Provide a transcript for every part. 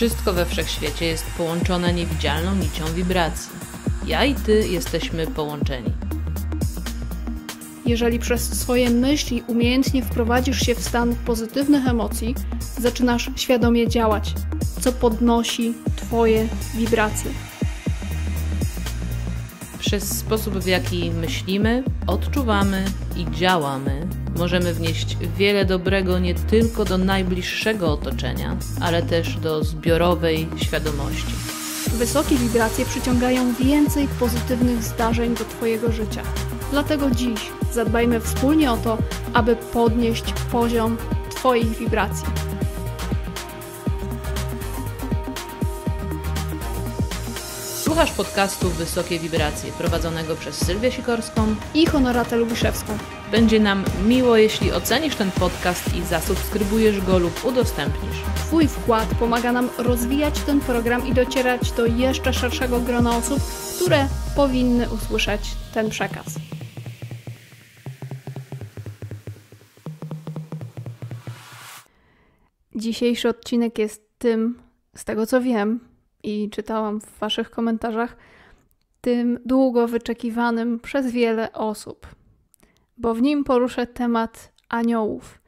Wszystko we wszechświecie jest połączone niewidzialną nicią wibracji. Ja i ty jesteśmy połączeni. Jeżeli przez swoje myśli umiejętnie wprowadzisz się w stan pozytywnych emocji, zaczynasz świadomie działać, co podnosi Twoje wibracje. Przez sposób, w jaki myślimy, odczuwamy i działamy, możemy wnieść wiele dobrego nie tylko do najbliższego otoczenia, ale też do zbiorowej świadomości. Wysokie wibracje przyciągają więcej pozytywnych zdarzeń do Twojego życia. Dlatego dziś zadbajmy wspólnie o to, aby podnieść poziom Twoich wibracji. Słuchasz podcastu Wysokie Wibracje, prowadzonego przez Sylwię Sikorską i Honoratę Lubiszewską. Będzie nam miło, jeśli ocenisz ten podcast i zasubskrybujesz go lub udostępnisz. Twój wkład pomaga nam rozwijać ten program i docierać do jeszcze szerszego grona osób, które powinny usłyszeć ten przekaz. Dzisiejszy odcinek jest tym, z tego co wiem, i czytałam w Waszych komentarzach, tym długo wyczekiwanym przez wiele osób, bo w nim poruszę temat aniołów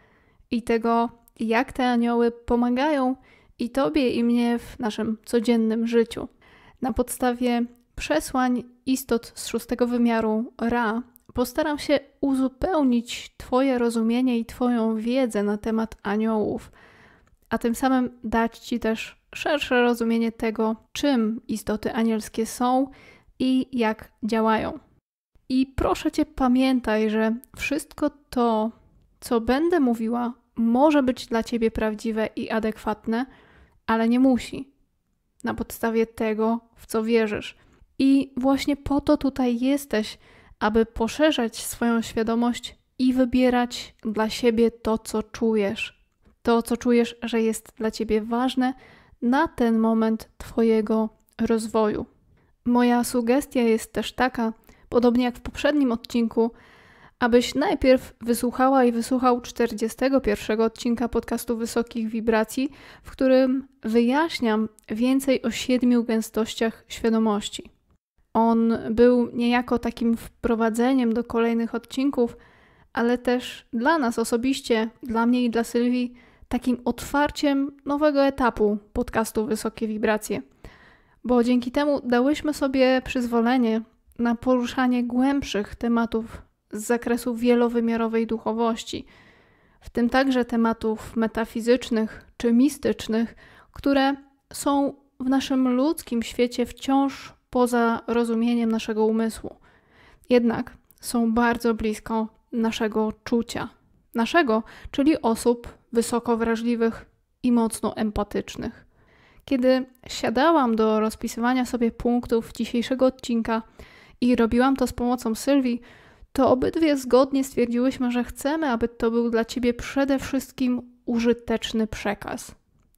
i tego, jak te anioły pomagają i Tobie, i mnie w naszym codziennym życiu. Na podstawie przesłań istot z szóstego wymiaru Ra postaram się uzupełnić Twoje rozumienie i Twoją wiedzę na temat aniołów, a tym samym dać Ci też szersze rozumienie tego, czym istoty anielskie są i jak działają. I proszę Cię, pamiętaj, że wszystko to, co będę mówiła, może być dla Ciebie prawdziwe i adekwatne, ale nie musi. Na podstawie tego, w co wierzysz. I właśnie po to tutaj jesteś, aby poszerzać swoją świadomość i wybierać dla siebie to, co czujesz. To, co czujesz, że jest dla Ciebie ważne, na ten moment Twojego rozwoju. Moja sugestia jest też taka, podobnie jak w poprzednim odcinku, abyś najpierw wysłuchała i wysłuchał 41 odcinka podcastu Wysokich Wibracji, w którym wyjaśniam więcej o siedmiu gęstościach świadomości. On był niejako takim wprowadzeniem do kolejnych odcinków, ale też dla nas osobiście, dla mnie i dla Sylwii, takim otwarciem nowego etapu podcastu Wysokie Wibracje. Bo dzięki temu dałyśmy sobie przyzwolenie na poruszanie głębszych tematów z zakresu wielowymiarowej duchowości, w tym także tematów metafizycznych czy mistycznych, które są w naszym ludzkim świecie wciąż poza rozumieniem naszego umysłu. Jednak są bardzo blisko naszego czucia, naszego, czyli osób wysoko wrażliwych i mocno empatycznych. Kiedy siadałam do rozpisywania sobie punktów dzisiejszego odcinka i robiłam to z pomocą Sylwii, to obydwie zgodnie stwierdziłyśmy, że chcemy, aby to był dla Ciebie przede wszystkim użyteczny przekaz,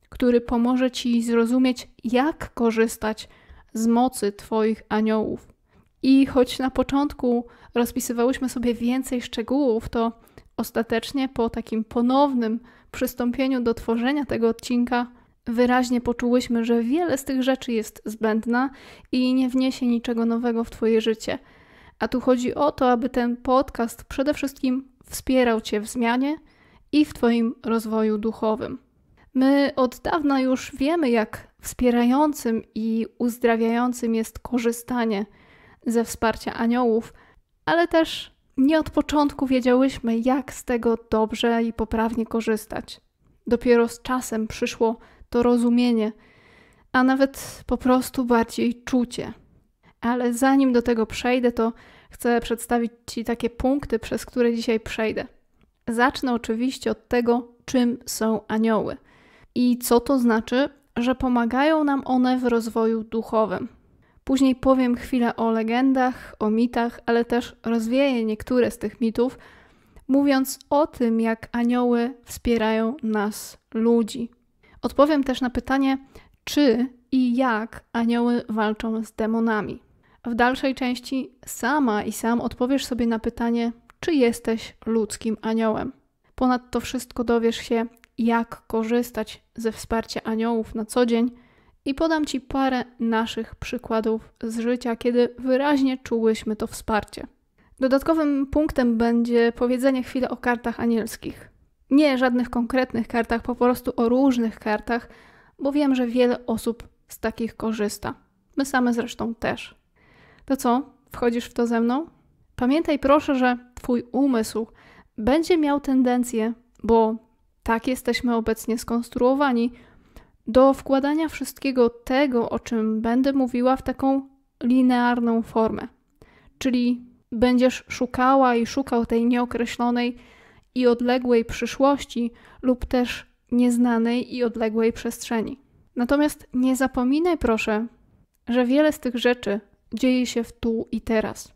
który pomoże Ci zrozumieć, jak korzystać z mocy Twoich aniołów. I choć na początku rozpisywałyśmy sobie więcej szczegółów, to ostatecznie po takim ponownym przystąpieniu do tworzenia tego odcinka wyraźnie poczułyśmy, że wiele z tych rzeczy jest zbędna i nie wniesie niczego nowego w Twoje życie. A tu chodzi o to, aby ten podcast przede wszystkim wspierał Cię w zmianie i w Twoim rozwoju duchowym. My od dawna już wiemy, jak wspierającym i uzdrawiającym jest korzystanie ze wsparcia aniołów, ale też nie od początku wiedziałyśmy, jak z tego dobrze i poprawnie korzystać. Dopiero z czasem przyszło to rozumienie, a nawet po prostu bardziej czucie. Ale zanim do tego przejdę, to chcę przedstawić Ci takie punkty, przez które dzisiaj przejdę. Zacznę oczywiście od tego, czym są anioły i co to znaczy, że pomagają nam one w rozwoju duchowym. Później powiem chwilę o legendach, o mitach, ale też rozwieję niektóre z tych mitów, mówiąc o tym, jak anioły wspierają nas, ludzi. Odpowiem też na pytanie, czy i jak anioły walczą z demonami. W dalszej części sama i sam odpowiesz sobie na pytanie, czy jesteś ludzkim aniołem. Ponadto wszystko dowiesz się, jak korzystać ze wsparcia aniołów na co dzień i podam Ci parę naszych przykładów z życia, kiedy wyraźnie czułyśmy to wsparcie. Dodatkowym punktem będzie powiedzenie chwilę o kartach anielskich. Nie żadnych konkretnych kartach, po prostu o różnych kartach, bo wiem, że wiele osób z takich korzysta. My same zresztą też. To co, wchodzisz w to ze mną? Pamiętaj proszę, że Twój umysł będzie miał tendencję, bo tak jesteśmy obecnie skonstruowani, do wkładania wszystkiego tego, o czym będę mówiła, w taką linearną formę. Czyli będziesz szukała i szukał tej nieokreślonej i odległej przyszłości, lub też nieznanej i odległej przestrzeni. Natomiast nie zapominaj, proszę, że wiele z tych rzeczy dzieje się w tu i teraz.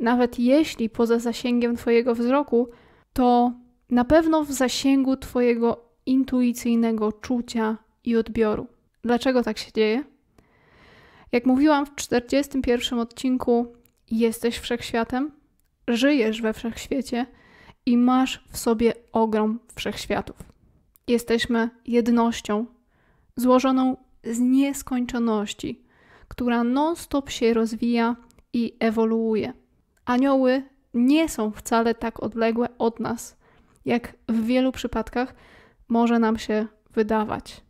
Nawet jeśli poza zasięgiem Twojego wzroku, to na pewno w zasięgu Twojego intuicyjnego czucia i odbioru. Dlaczego tak się dzieje? Jak mówiłam w 41 odcinku, jesteś wszechświatem, żyjesz we wszechświecie i masz w sobie ogrom wszechświatów. Jesteśmy jednością złożoną z nieskończoności, która non-stop się rozwija i ewoluuje. Anioły nie są wcale tak odległe od nas, jak w wielu przypadkach może nam się wydawać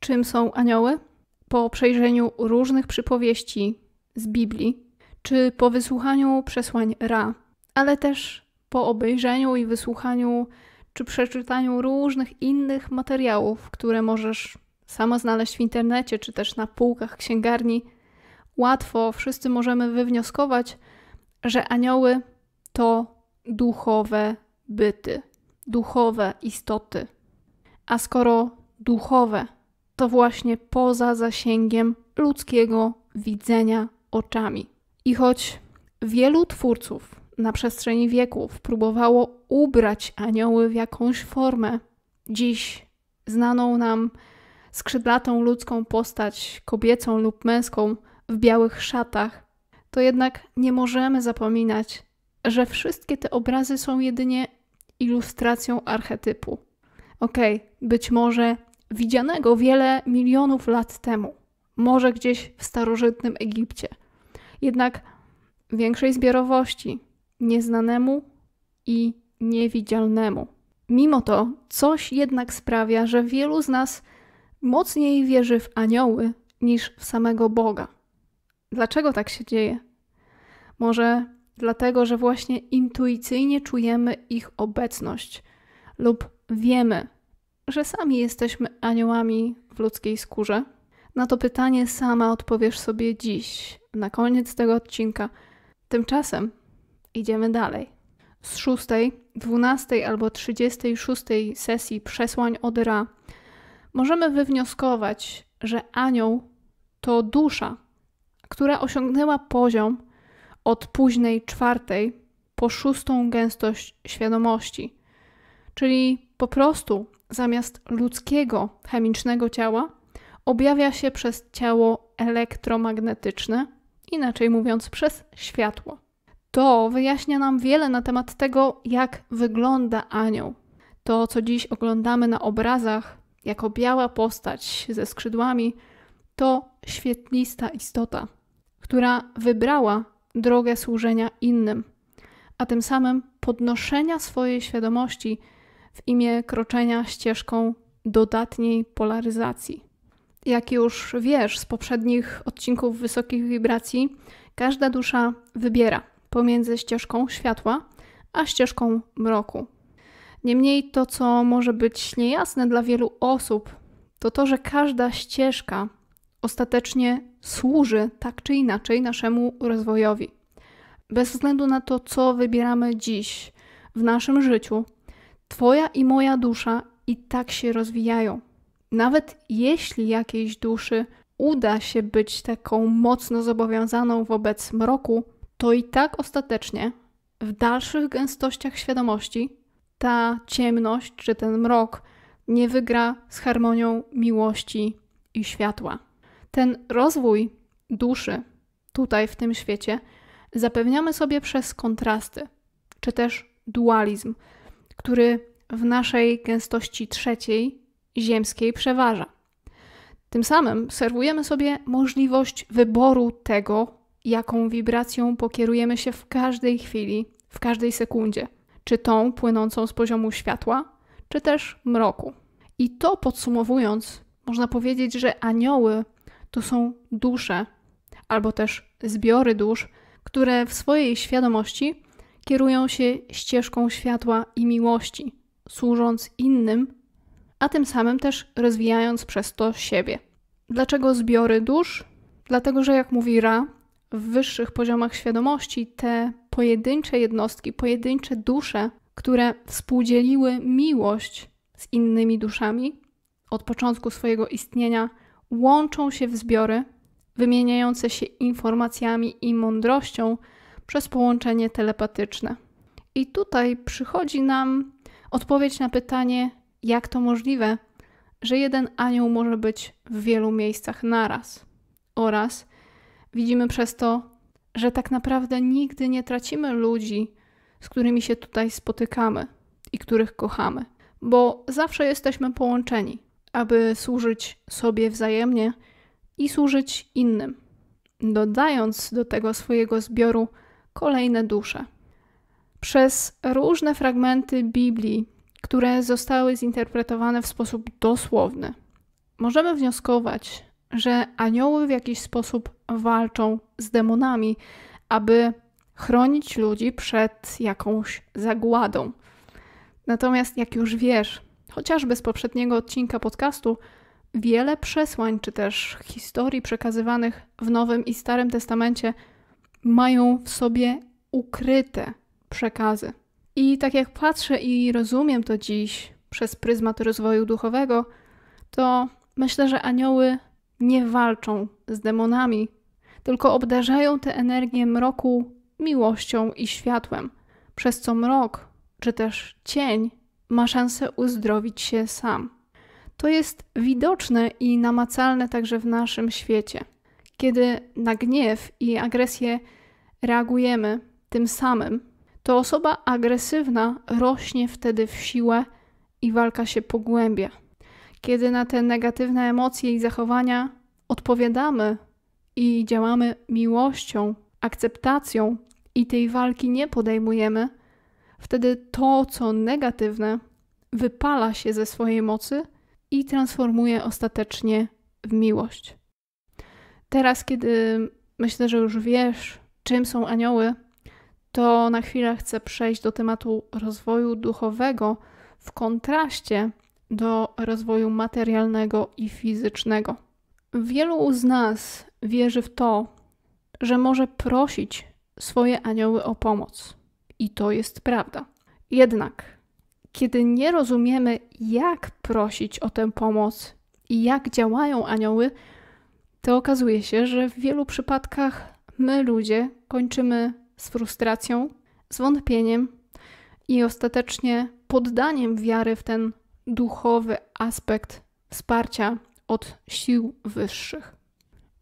czym są anioły? Po przejrzeniu różnych przypowieści z Biblii, czy po wysłuchaniu przesłań Ra, ale też po obejrzeniu i wysłuchaniu czy przeczytaniu różnych innych materiałów, które możesz sama znaleźć w internecie czy też na półkach księgarni, łatwo wszyscy możemy wywnioskować, że anioły to duchowe byty, duchowe istoty. A skoro duchowe to właśnie poza zasięgiem ludzkiego widzenia oczami. I choć wielu twórców na przestrzeni wieków próbowało ubrać anioły w jakąś formę, dziś znaną nam skrzydlatą ludzką postać, kobiecą lub męską, w białych szatach, to jednak nie możemy zapominać, że wszystkie te obrazy są jedynie ilustracją archetypu. Okej, okay, być może widzianego wiele milionów lat temu, może gdzieś w starożytnym Egipcie. Jednak większej zbiorowości, nieznanemu i niewidzialnemu. Mimo to coś jednak sprawia, że wielu z nas mocniej wierzy w anioły niż w samego Boga. Dlaczego tak się dzieje? Może dlatego, że właśnie intuicyjnie czujemy ich obecność lub wiemy, że sami jesteśmy aniołami w ludzkiej skórze? Na to pytanie sama odpowiesz sobie dziś, na koniec tego odcinka. Tymczasem idziemy dalej. Z szóstej, dwunastej albo trzydziestej szóstej sesji przesłań od Ra możemy wywnioskować, że anioł to dusza, która osiągnęła poziom od późnej czwartej po szóstą gęstość świadomości, czyli po prostu zamiast ludzkiego chemicznego ciała objawia się przez ciało elektromagnetyczne, inaczej mówiąc przez światło. To wyjaśnia nam wiele na temat tego, jak wygląda anioł. To, co dziś oglądamy na obrazach, jako biała postać ze skrzydłami, to świetlista istota, która wybrała drogę służenia innym, a tym samym podnoszenia swojej świadomości w imię kroczenia ścieżką dodatniej polaryzacji. Jak już wiesz z poprzednich odcinków wysokich wibracji, każda dusza wybiera pomiędzy ścieżką światła a ścieżką mroku. Niemniej to, co może być niejasne dla wielu osób, to to, że każda ścieżka ostatecznie służy tak czy inaczej naszemu rozwojowi. Bez względu na to, co wybieramy dziś w naszym życiu, Twoja i moja dusza i tak się rozwijają. Nawet jeśli jakiejś duszy uda się być taką mocno zobowiązaną wobec mroku, to i tak ostatecznie w dalszych gęstościach świadomości ta ciemność czy ten mrok nie wygra z harmonią miłości i światła. Ten rozwój duszy tutaj w tym świecie zapewniamy sobie przez kontrasty, czy też dualizm, który w naszej gęstości trzeciej ziemskiej przeważa. Tym samym serwujemy sobie możliwość wyboru tego, jaką wibracją pokierujemy się w każdej chwili, w każdej sekundzie, czy tą płynącą z poziomu światła, czy też mroku. I to podsumowując, można powiedzieć, że anioły to są dusze, albo też zbiory dusz, które w swojej świadomości kierują się ścieżką światła i miłości, służąc innym, a tym samym też rozwijając przez to siebie. Dlaczego zbiory dusz? Dlatego, że jak mówi Ra, w wyższych poziomach świadomości te pojedyncze jednostki, pojedyncze dusze, które współdzieliły miłość z innymi duszami od początku swojego istnienia, łączą się w zbiory, wymieniające się informacjami i mądrością, przez połączenie telepatyczne. I tutaj przychodzi nam odpowiedź na pytanie, jak to możliwe, że jeden anioł może być w wielu miejscach naraz. Oraz widzimy przez to, że tak naprawdę nigdy nie tracimy ludzi, z którymi się tutaj spotykamy i których kochamy, bo zawsze jesteśmy połączeni, aby służyć sobie wzajemnie i służyć innym. Dodając do tego swojego zbioru kolejne dusze. Przez różne fragmenty Biblii, które zostały zinterpretowane w sposób dosłowny, możemy wnioskować, że anioły w jakiś sposób walczą z demonami, aby chronić ludzi przed jakąś zagładą. Natomiast, jak już wiesz, chociażby z poprzedniego odcinka podcastu, wiele przesłań czy też historii przekazywanych w Nowym i Starym Testamencie mają w sobie ukryte przekazy. I tak jak patrzę i rozumiem to dziś przez pryzmat rozwoju duchowego, to myślę, że anioły nie walczą z demonami, tylko obdarzają tę energię mroku miłością i światłem, przez co mrok czy też cień ma szansę uzdrowić się sam. To jest widoczne i namacalne także w naszym świecie. Kiedy na gniew i agresję reagujemy tym samym, to osoba agresywna rośnie wtedy w siłę i walka się pogłębia. Kiedy na te negatywne emocje i zachowania odpowiadamy i działamy miłością, akceptacją i tej walki nie podejmujemy, wtedy to, co negatywne, wypala się ze swojej mocy i transformuje ostatecznie w miłość. Teraz, kiedy myślę, że już wiesz, czym są anioły, to na chwilę chcę przejść do tematu rozwoju duchowego w kontraście do rozwoju materialnego i fizycznego. Wielu z nas wierzy w to, że może prosić swoje anioły o pomoc. I to jest prawda. Jednak, kiedy nie rozumiemy, jak prosić o tę pomoc i jak działają anioły, to okazuje się, że w wielu przypadkach my, ludzie, kończymy z frustracją, zwątpieniem i ostatecznie poddaniem wiary w ten duchowy aspekt wsparcia od sił wyższych.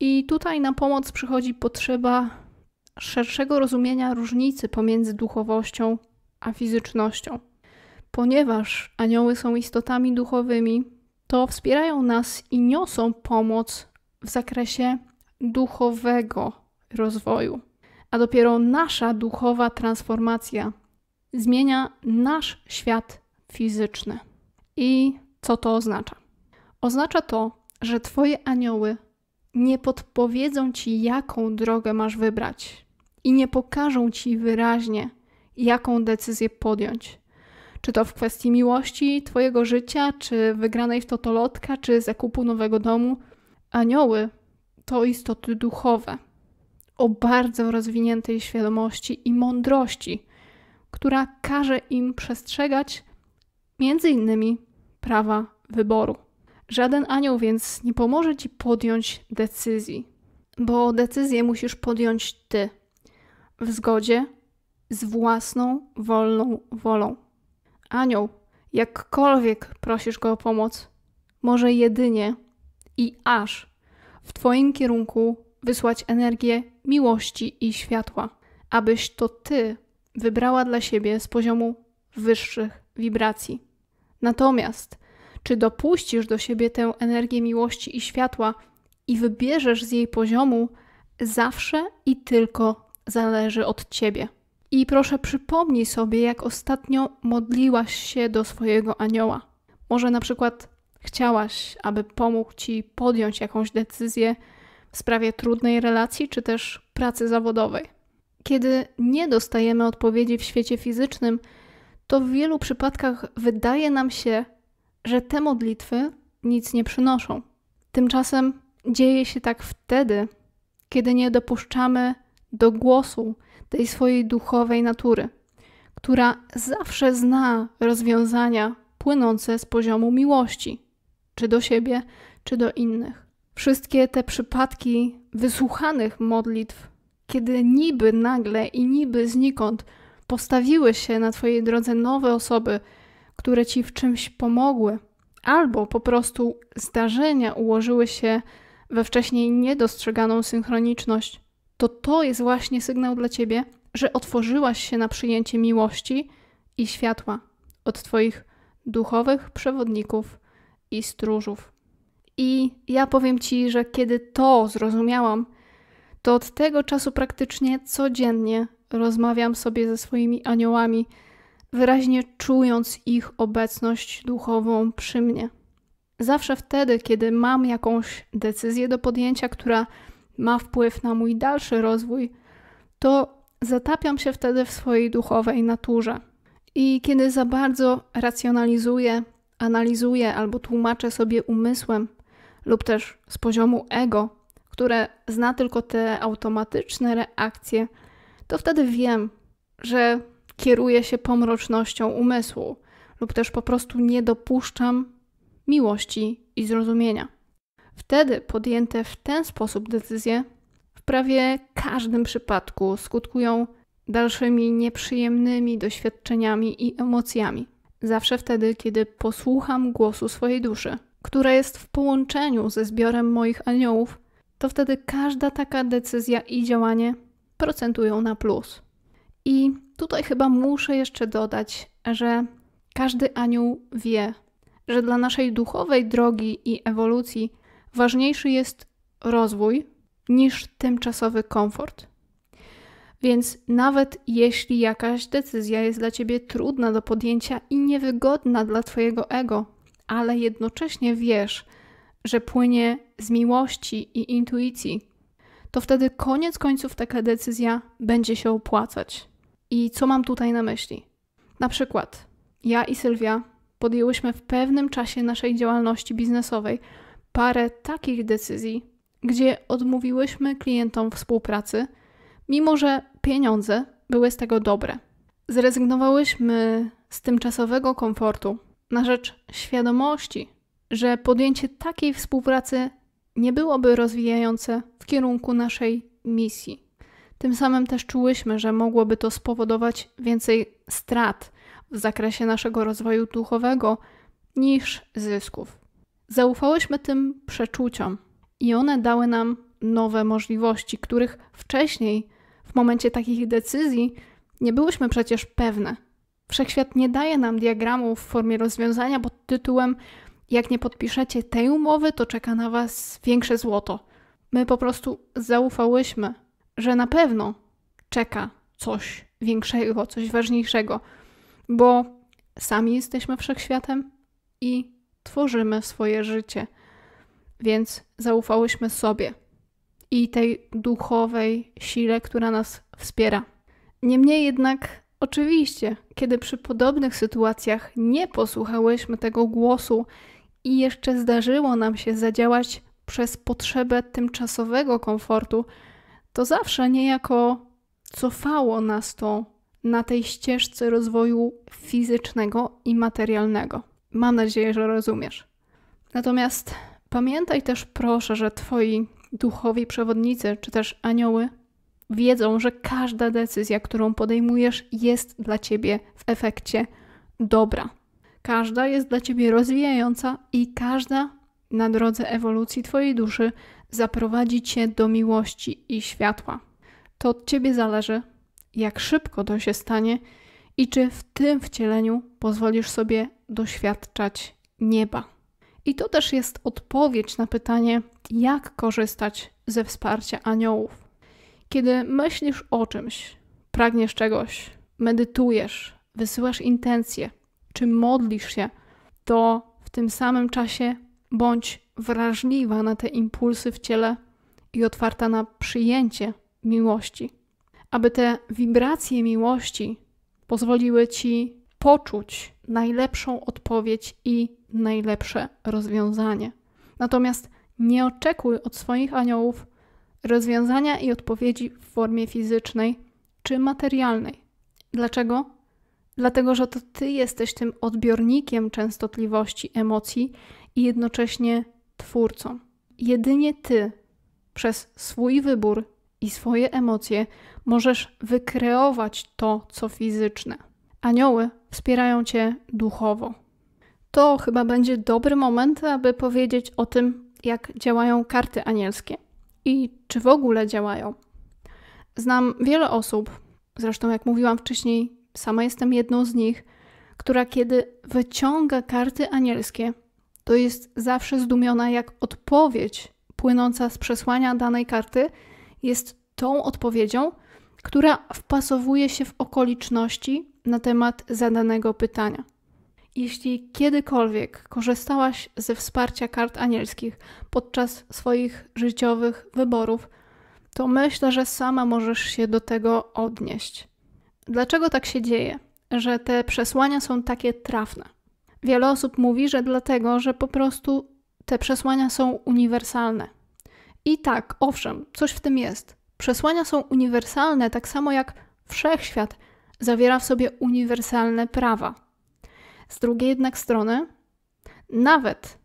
I tutaj na pomoc przychodzi potrzeba szerszego rozumienia różnicy pomiędzy duchowością a fizycznością. Ponieważ anioły są istotami duchowymi, to wspierają nas i niosą pomoc w zakresie duchowego rozwoju. A dopiero nasza duchowa transformacja zmienia nasz świat fizyczny. I co to oznacza? Oznacza to, że Twoje anioły nie podpowiedzą Ci, jaką drogę masz wybrać, i nie pokażą Ci wyraźnie, jaką decyzję podjąć. Czy to w kwestii miłości, Twojego życia, czy wygranej w totolotka, czy zakupu nowego domu, Anioły to istoty duchowe o bardzo rozwiniętej świadomości i mądrości, która każe im przestrzegać między innymi prawa wyboru. Żaden anioł więc nie pomoże ci podjąć decyzji, bo decyzję musisz podjąć ty w zgodzie z własną wolną wolą. Anioł, jakkolwiek prosisz go o pomoc, może jedynie i aż w Twoim kierunku wysłać energię miłości i światła, abyś to Ty wybrała dla siebie z poziomu wyższych wibracji. Natomiast, czy dopuścisz do siebie tę energię miłości i światła i wybierzesz z jej poziomu, zawsze i tylko zależy od Ciebie. I proszę przypomnij sobie, jak ostatnio modliłaś się do swojego anioła. Może na przykład chciałaś, aby pomógł ci podjąć jakąś decyzję w sprawie trudnej relacji czy też pracy zawodowej. Kiedy nie dostajemy odpowiedzi w świecie fizycznym, to w wielu przypadkach wydaje nam się, że te modlitwy nic nie przynoszą. Tymczasem dzieje się tak wtedy, kiedy nie dopuszczamy do głosu tej swojej duchowej natury, która zawsze zna rozwiązania płynące z poziomu miłości czy do siebie, czy do innych. Wszystkie te przypadki wysłuchanych modlitw, kiedy niby nagle i niby znikąd postawiły się na Twojej drodze nowe osoby, które Ci w czymś pomogły, albo po prostu zdarzenia ułożyły się we wcześniej niedostrzeganą synchroniczność, to to jest właśnie sygnał dla Ciebie, że otworzyłaś się na przyjęcie miłości i światła od Twoich duchowych przewodników i stróżów. I ja powiem ci, że kiedy to zrozumiałam, to od tego czasu praktycznie codziennie rozmawiam sobie ze swoimi aniołami, wyraźnie czując ich obecność duchową przy mnie. Zawsze wtedy, kiedy mam jakąś decyzję do podjęcia, która ma wpływ na mój dalszy rozwój, to zatapiam się wtedy w swojej duchowej naturze. I kiedy za bardzo racjonalizuję, analizuję albo tłumaczę sobie umysłem lub też z poziomu ego, które zna tylko te automatyczne reakcje, to wtedy wiem, że kieruję się pomrocznością umysłu lub też po prostu nie dopuszczam miłości i zrozumienia. Wtedy podjęte w ten sposób decyzje w prawie każdym przypadku skutkują dalszymi nieprzyjemnymi doświadczeniami i emocjami zawsze wtedy, kiedy posłucham głosu swojej duszy, która jest w połączeniu ze zbiorem moich aniołów, to wtedy każda taka decyzja i działanie procentują na plus. I tutaj chyba muszę jeszcze dodać, że każdy anioł wie, że dla naszej duchowej drogi i ewolucji ważniejszy jest rozwój niż tymczasowy komfort. Więc nawet jeśli jakaś decyzja jest dla ciebie trudna do podjęcia i niewygodna dla twojego ego, ale jednocześnie wiesz, że płynie z miłości i intuicji, to wtedy koniec końców taka decyzja będzie się opłacać. I co mam tutaj na myśli? Na przykład, ja i Sylwia podjęłyśmy w pewnym czasie naszej działalności biznesowej parę takich decyzji, gdzie odmówiłyśmy klientom współpracy mimo że pieniądze były z tego dobre. Zrezygnowałyśmy z tymczasowego komfortu na rzecz świadomości, że podjęcie takiej współpracy nie byłoby rozwijające w kierunku naszej misji. Tym samym też czułyśmy, że mogłoby to spowodować więcej strat w zakresie naszego rozwoju duchowego niż zysków. Zaufałyśmy tym przeczuciom i one dały nam nowe możliwości, których wcześniej w momencie takich decyzji nie byłyśmy przecież pewne. Wszechświat nie daje nam diagramu w formie rozwiązania pod tytułem jak nie podpiszecie tej umowy, to czeka na Was większe złoto. My po prostu zaufałyśmy, że na pewno czeka coś większego, coś ważniejszego, bo sami jesteśmy wszechświatem i tworzymy swoje życie. Więc zaufałyśmy sobie i tej duchowej sile, która nas wspiera. Niemniej jednak, oczywiście, kiedy przy podobnych sytuacjach nie posłuchałyśmy tego głosu i jeszcze zdarzyło nam się zadziałać przez potrzebę tymczasowego komfortu, to zawsze niejako cofało nas to na tej ścieżce rozwoju fizycznego i materialnego. Mam nadzieję, że rozumiesz. Natomiast pamiętaj też, proszę, że Twoi duchowi przewodnicy czy też anioły wiedzą, że każda decyzja, którą podejmujesz, jest dla ciebie w efekcie dobra. Każda jest dla ciebie rozwijająca i każda na drodze ewolucji twojej duszy zaprowadzi cię do miłości i światła. To od ciebie zależy, jak szybko to się stanie i czy w tym wcieleniu pozwolisz sobie doświadczać nieba. I to też jest odpowiedź na pytanie, jak korzystać ze wsparcia aniołów. Kiedy myślisz o czymś, pragniesz czegoś, medytujesz, wysyłasz intencje, czy modlisz się, to w tym samym czasie bądź wrażliwa na te impulsy w ciele i otwarta na przyjęcie miłości. Aby te wibracje miłości pozwoliły ci poczuć najlepszą odpowiedź i najlepsze rozwiązanie. Natomiast nie oczekuj od swoich aniołów rozwiązania i odpowiedzi w formie fizycznej czy materialnej. Dlaczego? Dlatego, że to ty jesteś tym odbiornikiem częstotliwości emocji i jednocześnie twórcą. Jedynie ty przez swój wybór i swoje emocje możesz wykreować to, co fizyczne anioły wspierają cię duchowo. To chyba będzie dobry moment, aby powiedzieć o tym, jak działają karty anielskie i czy w ogóle działają. Znam wiele osób, zresztą jak mówiłam wcześniej, sama jestem jedną z nich, która kiedy wyciąga karty anielskie, to jest zawsze zdumiona, jak odpowiedź płynąca z przesłania danej karty jest tą odpowiedzią, która wpasowuje się w okoliczności, na temat zadanego pytania. Jeśli kiedykolwiek korzystałaś ze wsparcia kart anielskich podczas swoich życiowych wyborów, to myślę, że sama możesz się do tego odnieść. Dlaczego tak się dzieje, że te przesłania są takie trafne? Wiele osób mówi, że dlatego, że po prostu te przesłania są uniwersalne. I tak, owszem, coś w tym jest. Przesłania są uniwersalne, tak samo jak wszechświat zawiera w sobie uniwersalne prawa. Z drugiej jednak strony, nawet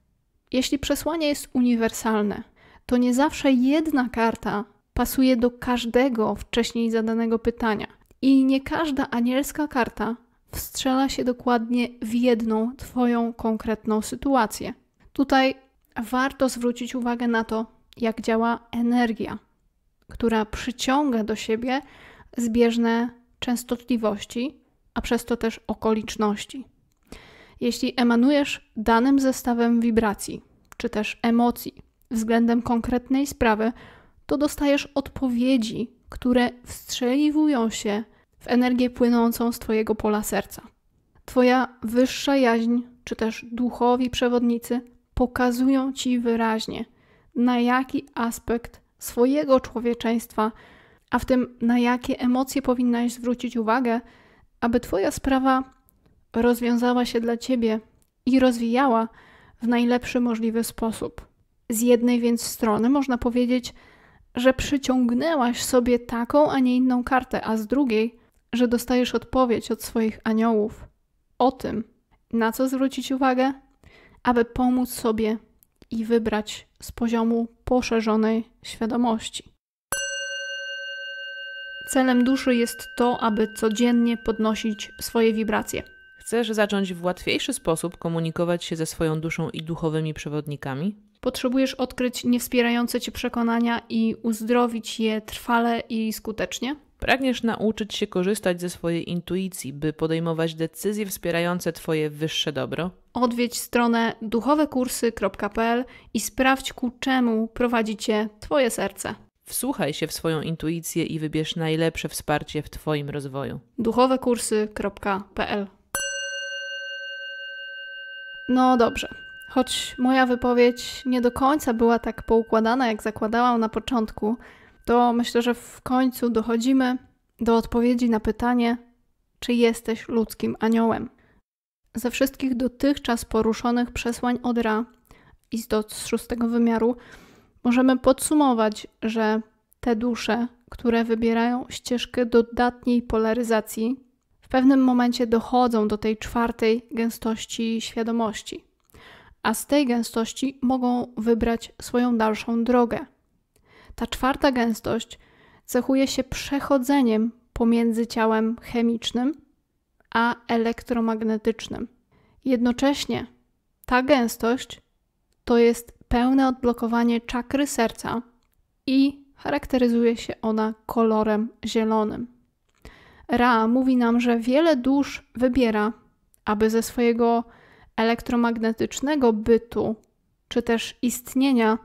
jeśli przesłanie jest uniwersalne, to nie zawsze jedna karta pasuje do każdego wcześniej zadanego pytania. I nie każda anielska karta wstrzela się dokładnie w jedną Twoją konkretną sytuację. Tutaj warto zwrócić uwagę na to, jak działa energia, która przyciąga do siebie zbieżne częstotliwości, a przez to też okoliczności. Jeśli emanujesz danym zestawem wibracji czy też emocji względem konkretnej sprawy, to dostajesz odpowiedzi, które wstrzeliwują się w energię płynącą z Twojego pola serca. Twoja wyższa jaźń, czy też duchowi przewodnicy pokazują Ci wyraźnie, na jaki aspekt swojego człowieczeństwa a w tym na jakie emocje powinnaś zwrócić uwagę, aby Twoja sprawa rozwiązała się dla Ciebie i rozwijała w najlepszy możliwy sposób. Z jednej więc strony można powiedzieć, że przyciągnęłaś sobie taką, a nie inną kartę, a z drugiej, że dostajesz odpowiedź od swoich aniołów o tym, na co zwrócić uwagę, aby pomóc sobie i wybrać z poziomu poszerzonej świadomości. Celem duszy jest to, aby codziennie podnosić swoje wibracje. Chcesz zacząć w łatwiejszy sposób komunikować się ze swoją duszą i duchowymi przewodnikami? Potrzebujesz odkryć niewspierające cię przekonania i uzdrowić je trwale i skutecznie? Pragniesz nauczyć się korzystać ze swojej intuicji, by podejmować decyzje wspierające Twoje wyższe dobro? Odwiedź stronę duchowekursy.pl i sprawdź ku czemu prowadzi Cię Twoje serce. Wsłuchaj się w swoją intuicję i wybierz najlepsze wsparcie w Twoim rozwoju. duchowekursy.pl No dobrze. Choć moja wypowiedź nie do końca była tak poukładana, jak zakładałam na początku, to myślę, że w końcu dochodzimy do odpowiedzi na pytanie, czy jesteś ludzkim aniołem. Ze wszystkich dotychczas poruszonych przesłań od Ra, istot z szóstego wymiaru, możemy podsumować, że te dusze, które wybierają ścieżkę dodatniej polaryzacji, w pewnym momencie dochodzą do tej czwartej gęstości świadomości, a z tej gęstości mogą wybrać swoją dalszą drogę. Ta czwarta gęstość cechuje się przechodzeniem pomiędzy ciałem chemicznym a elektromagnetycznym. Jednocześnie ta gęstość to jest pełne odblokowanie czakry serca i charakteryzuje się ona kolorem zielonym. Ra mówi nam, że wiele dusz wybiera, aby ze swojego elektromagnetycznego bytu czy też istnienia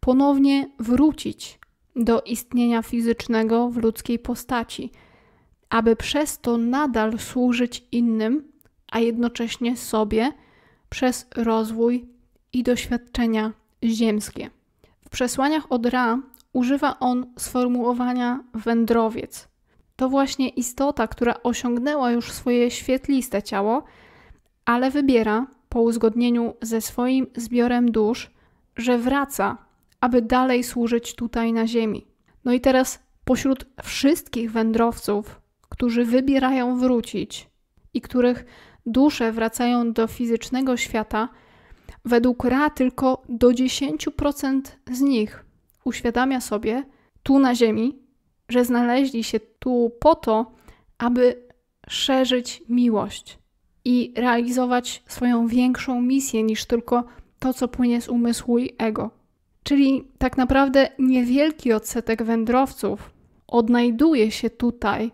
ponownie wrócić do istnienia fizycznego w ludzkiej postaci, aby przez to nadal służyć innym, a jednocześnie sobie przez rozwój i doświadczenia ziemskie. W przesłaniach od Ra używa on sformułowania wędrowiec. To właśnie istota, która osiągnęła już swoje świetliste ciało, ale wybiera po uzgodnieniu ze swoim zbiorem dusz, że wraca, aby dalej służyć tutaj na Ziemi. No i teraz pośród wszystkich wędrowców, którzy wybierają wrócić i których dusze wracają do fizycznego świata, Według Ra tylko do 10% z nich uświadamia sobie tu na Ziemi, że znaleźli się tu po to, aby szerzyć miłość i realizować swoją większą misję niż tylko to, co płynie z umysłu i ego. Czyli tak naprawdę niewielki odsetek wędrowców odnajduje się tutaj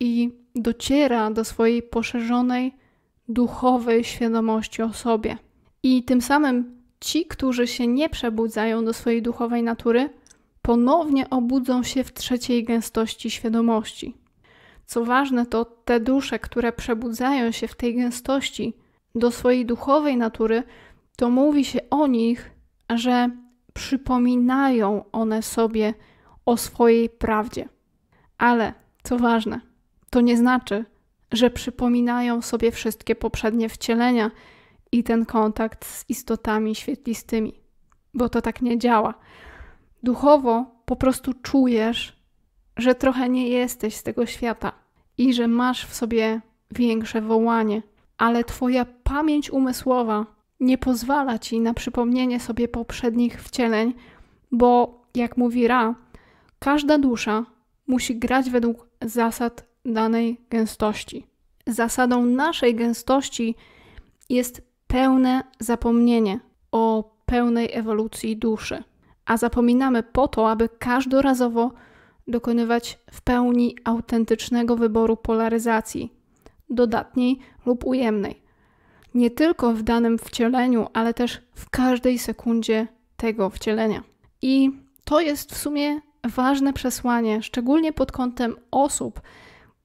i dociera do swojej poszerzonej duchowej świadomości o sobie. I tym samym ci, którzy się nie przebudzają do swojej duchowej natury, ponownie obudzą się w trzeciej gęstości świadomości. Co ważne, to te dusze, które przebudzają się w tej gęstości do swojej duchowej natury, to mówi się o nich, że przypominają one sobie o swojej prawdzie. Ale, co ważne, to nie znaczy, że przypominają sobie wszystkie poprzednie wcielenia i ten kontakt z istotami świetlistymi, bo to tak nie działa. Duchowo po prostu czujesz, że trochę nie jesteś z tego świata i że masz w sobie większe wołanie, ale twoja pamięć umysłowa nie pozwala ci na przypomnienie sobie poprzednich wcieleń, bo jak mówi Ra, każda dusza musi grać według zasad danej gęstości. Zasadą naszej gęstości jest pełne zapomnienie o pełnej ewolucji duszy. A zapominamy po to, aby każdorazowo dokonywać w pełni autentycznego wyboru polaryzacji, dodatniej lub ujemnej. Nie tylko w danym wcieleniu, ale też w każdej sekundzie tego wcielenia. I to jest w sumie ważne przesłanie, szczególnie pod kątem osób,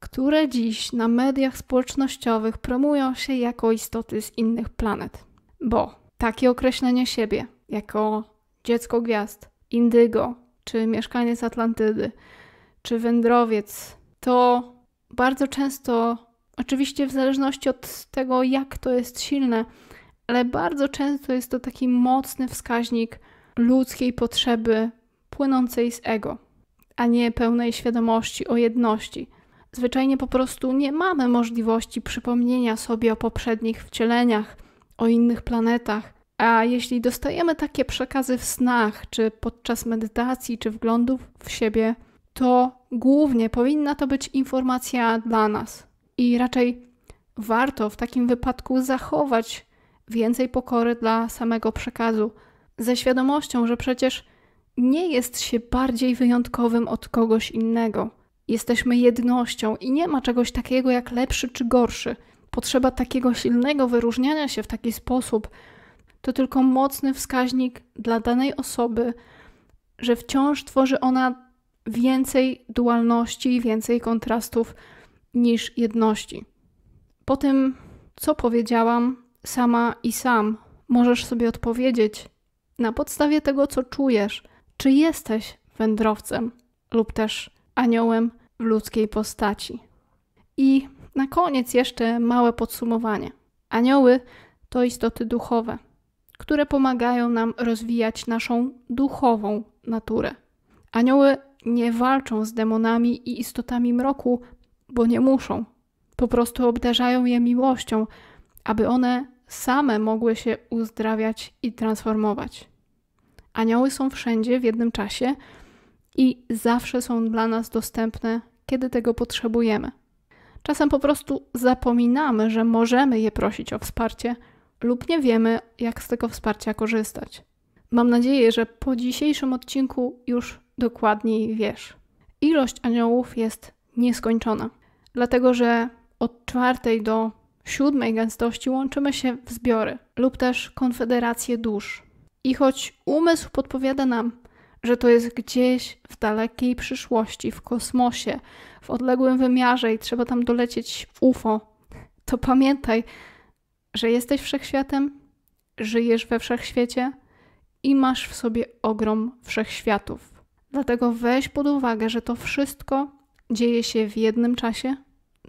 które dziś na mediach społecznościowych promują się jako istoty z innych planet. Bo takie określenie siebie jako dziecko gwiazd, indygo, czy mieszkaniec Atlantydy, czy wędrowiec, to bardzo często, oczywiście w zależności od tego, jak to jest silne, ale bardzo często jest to taki mocny wskaźnik ludzkiej potrzeby płynącej z ego, a nie pełnej świadomości o jedności zwyczajnie po prostu nie mamy możliwości przypomnienia sobie o poprzednich wcieleniach, o innych planetach. A jeśli dostajemy takie przekazy w snach, czy podczas medytacji, czy wglądów w siebie, to głównie powinna to być informacja dla nas. I raczej warto w takim wypadku zachować więcej pokory dla samego przekazu, ze świadomością, że przecież nie jest się bardziej wyjątkowym od kogoś innego. Jesteśmy jednością i nie ma czegoś takiego jak lepszy czy gorszy. Potrzeba takiego silnego wyróżniania się w taki sposób to tylko mocny wskaźnik dla danej osoby, że wciąż tworzy ona więcej dualności i więcej kontrastów niż jedności. Po tym, co powiedziałam, sama i sam możesz sobie odpowiedzieć na podstawie tego, co czujesz, czy jesteś wędrowcem lub też aniołem, w ludzkiej postaci. I na koniec jeszcze małe podsumowanie. Anioły to istoty duchowe, które pomagają nam rozwijać naszą duchową naturę. Anioły nie walczą z demonami i istotami mroku, bo nie muszą. Po prostu obdarzają je miłością, aby one same mogły się uzdrawiać i transformować. Anioły są wszędzie w jednym czasie i zawsze są dla nas dostępne kiedy tego potrzebujemy. Czasem po prostu zapominamy, że możemy je prosić o wsparcie lub nie wiemy, jak z tego wsparcia korzystać. Mam nadzieję, że po dzisiejszym odcinku już dokładniej wiesz. Ilość aniołów jest nieskończona, dlatego że od czwartej do siódmej gęstości łączymy się w zbiory lub też konfederacje dusz. I choć umysł podpowiada nam, że to jest gdzieś w dalekiej przyszłości, w kosmosie, w odległym wymiarze i trzeba tam dolecieć w UFO, to pamiętaj, że jesteś wszechświatem, żyjesz we wszechświecie i masz w sobie ogrom wszechświatów. Dlatego weź pod uwagę, że to wszystko dzieje się w jednym czasie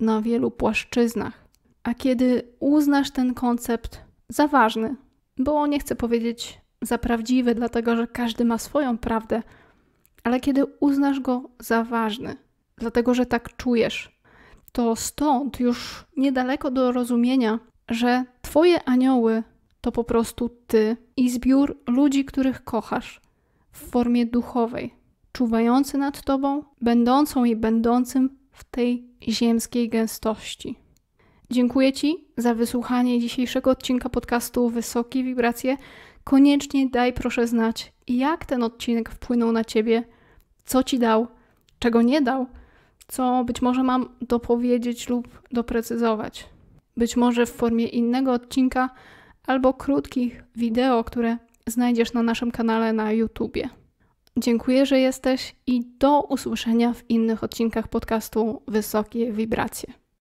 na wielu płaszczyznach. A kiedy uznasz ten koncept za ważny, bo nie chcę powiedzieć za prawdziwy, dlatego że każdy ma swoją prawdę, ale kiedy uznasz go za ważny, dlatego że tak czujesz, to stąd już niedaleko do rozumienia, że Twoje anioły to po prostu Ty i zbiór ludzi, których kochasz w formie duchowej, czuwający nad Tobą, będącą i będącym w tej ziemskiej gęstości. Dziękuję Ci za wysłuchanie dzisiejszego odcinka podcastu Wysokie Wibracje. Koniecznie daj proszę znać, jak ten odcinek wpłynął na ciebie, co ci dał, czego nie dał, co być może mam dopowiedzieć lub doprecyzować. Być może w formie innego odcinka albo krótkich wideo, które znajdziesz na naszym kanale na YouTube. Dziękuję, że jesteś i do usłyszenia w innych odcinkach podcastu Wysokie Wibracje.